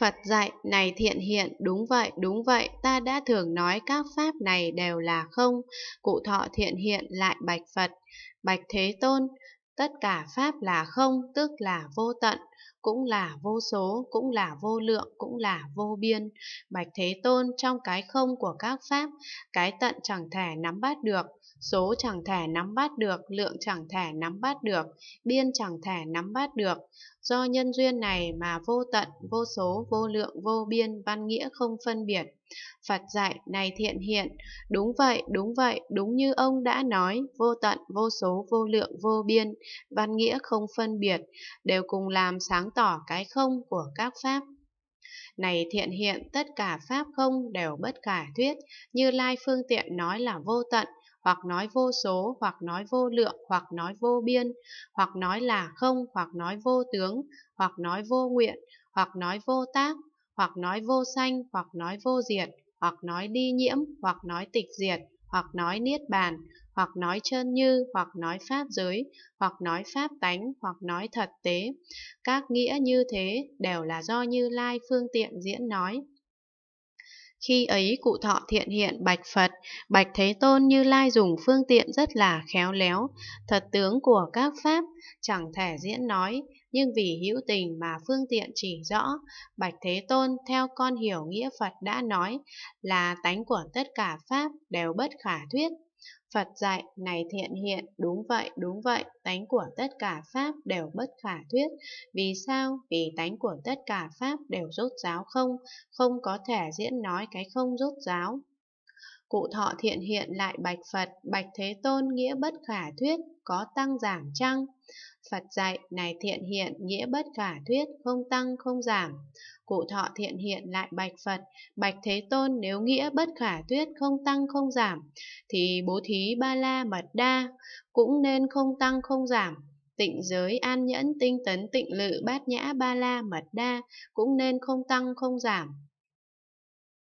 Phật dạy này thiện hiện, đúng vậy, đúng vậy, ta đã thường nói các pháp này đều là không. Cụ thọ thiện hiện lại bạch Phật. Bạch Thế Tôn, Tất cả Pháp là không, tức là vô tận, cũng là vô số, cũng là vô lượng, cũng là vô biên. Bạch Thế Tôn trong cái không của các Pháp, cái tận chẳng thể nắm bắt được, số chẳng thể nắm bắt được, lượng chẳng thể nắm bắt được, biên chẳng thể nắm bắt được. Do nhân duyên này mà vô tận, vô số, vô lượng, vô biên, văn nghĩa không phân biệt. Phật dạy này thiện hiện, đúng vậy, đúng vậy, đúng như ông đã nói, vô tận, vô số, vô lượng, vô biên, văn nghĩa không phân biệt, đều cùng làm sáng tỏ cái không của các pháp. Này thiện hiện, tất cả pháp không đều bất khả thuyết, như lai phương tiện nói là vô tận, hoặc nói vô số, hoặc nói vô lượng, hoặc nói vô biên, hoặc nói là không, hoặc nói vô tướng, hoặc nói vô nguyện, hoặc nói vô tác, hoặc nói vô sanh, hoặc nói vô diệt, hoặc nói đi nhiễm, hoặc nói tịch diệt, hoặc nói niết bàn, hoặc nói chân như, hoặc nói pháp giới, hoặc nói pháp tánh, hoặc nói thật tế. Các nghĩa như thế đều là do Như Lai phương tiện diễn nói. Khi ấy cụ thọ thiện hiện bạch Phật, bạch Thế Tôn như lai dùng phương tiện rất là khéo léo, thật tướng của các Pháp, chẳng thể diễn nói, nhưng vì hữu tình mà phương tiện chỉ rõ, Bạch Thế Tôn theo con hiểu nghĩa Phật đã nói là tánh của tất cả Pháp đều bất khả thuyết, Phật dạy này thiện hiện, đúng vậy, đúng vậy, tánh của tất cả Pháp đều bất khả thuyết. Vì sao? Vì tánh của tất cả Pháp đều rốt ráo không, không có thể diễn nói cái không rốt ráo. Cụ thọ thiện hiện lại bạch Phật, bạch Thế Tôn nghĩa bất khả thuyết, có tăng giảm chăng? Phật dạy, này thiện hiện, nghĩa bất khả thuyết, không tăng không giảm. Cụ thọ thiện hiện lại bạch Phật, bạch Thế Tôn nếu nghĩa bất khả thuyết, không tăng không giảm, thì bố thí ba la mật đa cũng nên không tăng không giảm, tịnh giới an nhẫn tinh tấn tịnh lự bát nhã ba la mật đa cũng nên không tăng không giảm